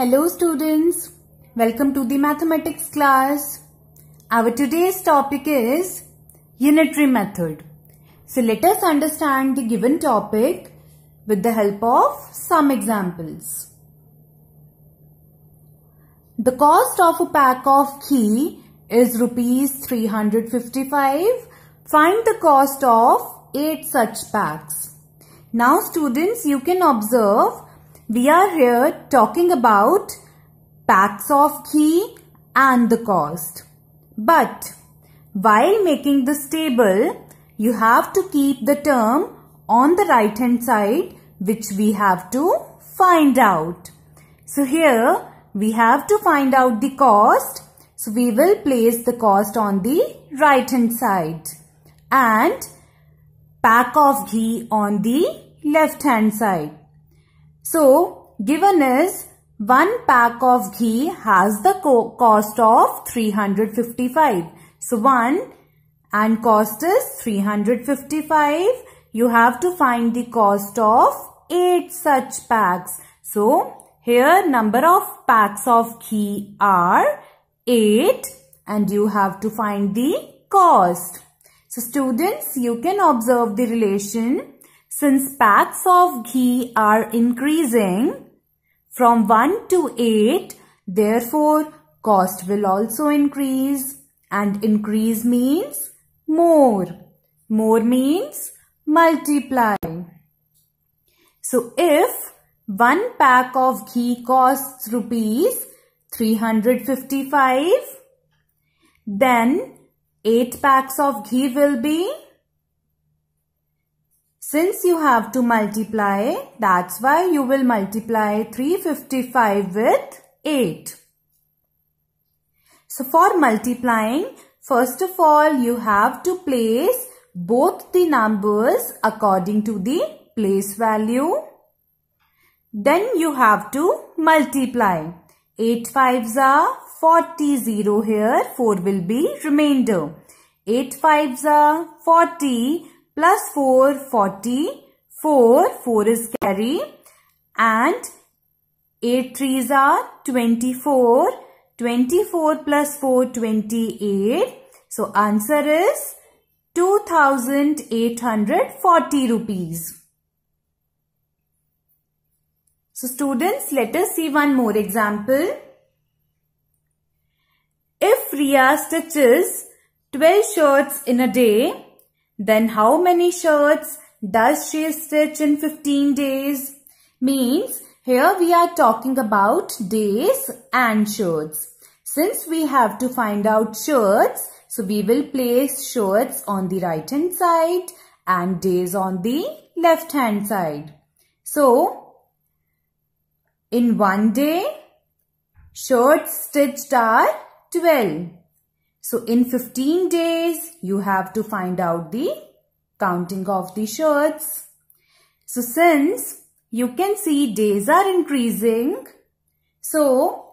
Hello students, welcome to the mathematics class. Our today's topic is unitary method. So let us understand the given topic with the help of some examples. The cost of a pack of key is rupees 355. Find the cost of 8 such packs. Now students you can observe we are here talking about packs of ghee and the cost. But while making this table, you have to keep the term on the right hand side which we have to find out. So here we have to find out the cost. So we will place the cost on the right hand side and pack of ghee on the left hand side. So, given is one pack of ghee has the cost of 355. So, 1 and cost is 355. You have to find the cost of 8 such packs. So, here number of packs of ghee are 8 and you have to find the cost. So, students, you can observe the relation since packs of ghee are increasing from 1 to 8, therefore cost will also increase and increase means more. More means multiply. So if one pack of ghee costs rupees 355, then 8 packs of ghee will be since you have to multiply, that's why you will multiply 355 with 8. So for multiplying, first of all you have to place both the numbers according to the place value. Then you have to multiply. 8 fives are 40 0 here, 4 will be remainder. 8 fives are 40 plus 4, 40. 4, 4 is carry and 8 trees are 24. 24 plus 4, 28. So answer is 2840 rupees. So students, let us see one more example. If Ria stitches 12 shirts in a day, then how many shirts does she stitch in 15 days? Means here we are talking about days and shirts. Since we have to find out shirts, so we will place shirts on the right hand side and days on the left hand side. So, in one day, shirts stitched are 12. So in 15 days, you have to find out the counting of the shirts. So since you can see days are increasing, so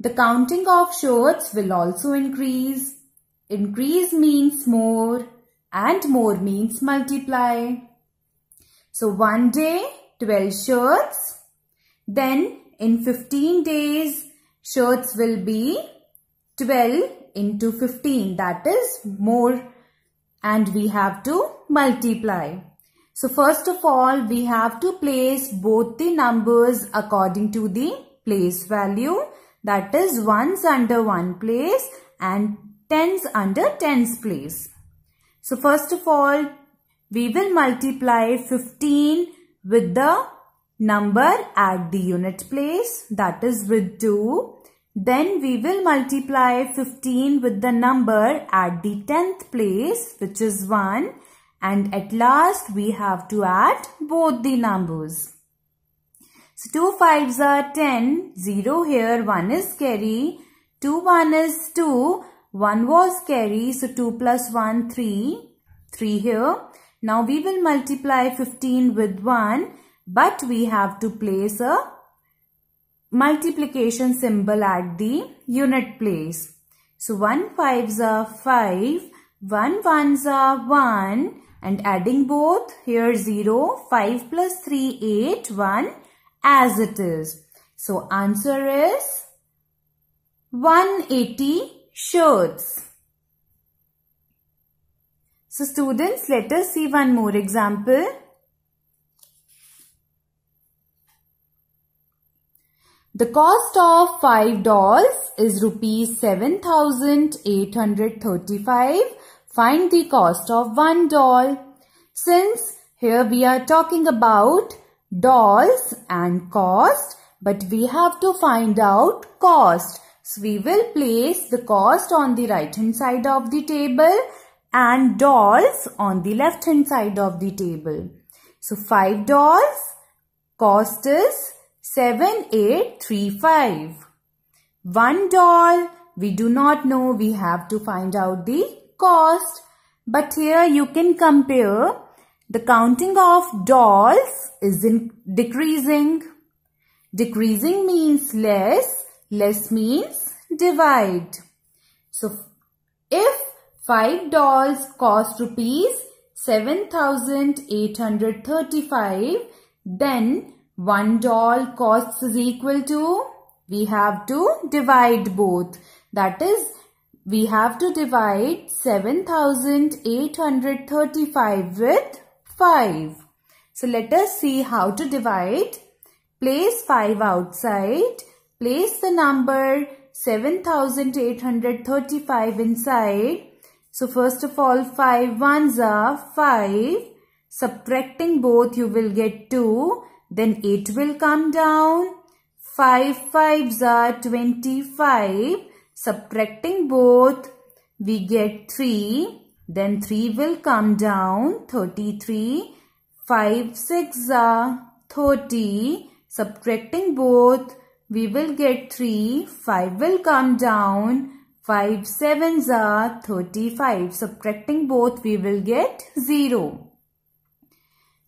the counting of shirts will also increase. Increase means more and more means multiply. So one day, 12 shirts. Then in 15 days, shirts will be 12 into 15 that is more and we have to multiply. So first of all we have to place both the numbers according to the place value that is ones under one place and tens under tens place. So first of all we will multiply 15 with the number at the unit place that is with 2 then we will multiply 15 with the number at the 10th place which is 1 and at last we have to add both the numbers. So 2 5s are 10, 0 here, 1 is carry, 2 1 is 2, 1 was carry, so 2 plus 1 3, 3 here. Now we will multiply 15 with 1 but we have to place a multiplication symbol at the unit place. So 1 fives are 5, 1 ones are 1 and adding both here 0, 5 plus 3, 8, 1 as it is. So answer is 180 shirts. So students let us see one more example. The cost of 5 dolls is rupees 7835. Find the cost of 1 doll. Since here we are talking about dolls and cost, but we have to find out cost. So we will place the cost on the right hand side of the table and dolls on the left hand side of the table. So 5 dolls cost is 7835. One doll. We do not know. We have to find out the cost. But here you can compare the counting of dolls is in decreasing. Decreasing means less. Less means divide. So if 5 dolls cost rupees 7835 then 1 doll costs is equal to, we have to divide both. That is, we have to divide 7835 with 5. So let us see how to divide. Place 5 outside. Place the number 7835 inside. So first of all 5 ones are 5. Subtracting both you will get 2 then 8 will come down. 5 fives are 25. Subtracting both, we get 3. Then 3 will come down, 33. 5 6 are 30. Subtracting both, we will get 3. 5 will come down. 5 sevens are 35. Subtracting both, we will get 0.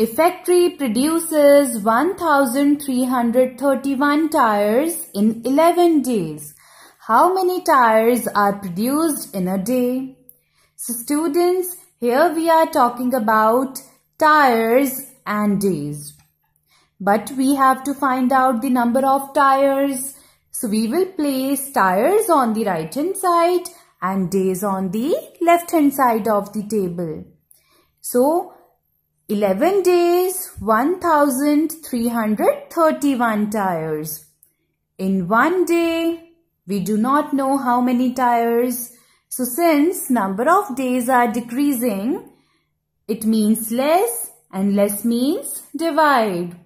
A factory produces 1,331 tires in 11 days. How many tires are produced in a day? So students, here we are talking about tires and days. But we have to find out the number of tires. So we will place tires on the right hand side and days on the left hand side of the table. So 11 days, 1331 tires. In one day, we do not know how many tires. So since number of days are decreasing, it means less and less means divide.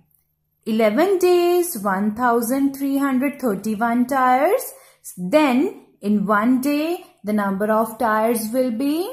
11 days, 1331 tires. Then in one day, the number of tires will be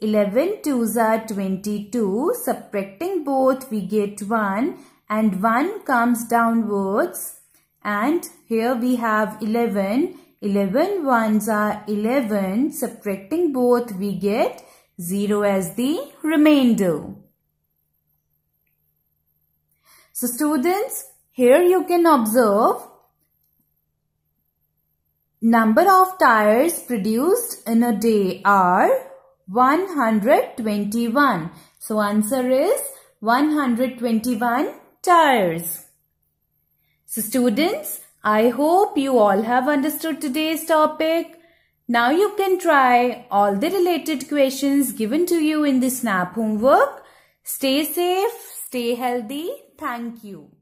11 twos are 22. Subtracting both we get 1 and 1 comes downwards and here we have 11. 11 ones are 11. Subtracting both we get 0 as the remainder. So students, here you can observe number of tires produced in a day are 121. So answer is 121 tires. So students, I hope you all have understood today's topic. Now you can try all the related questions given to you in the SNAP homework. Stay safe, stay healthy. Thank you.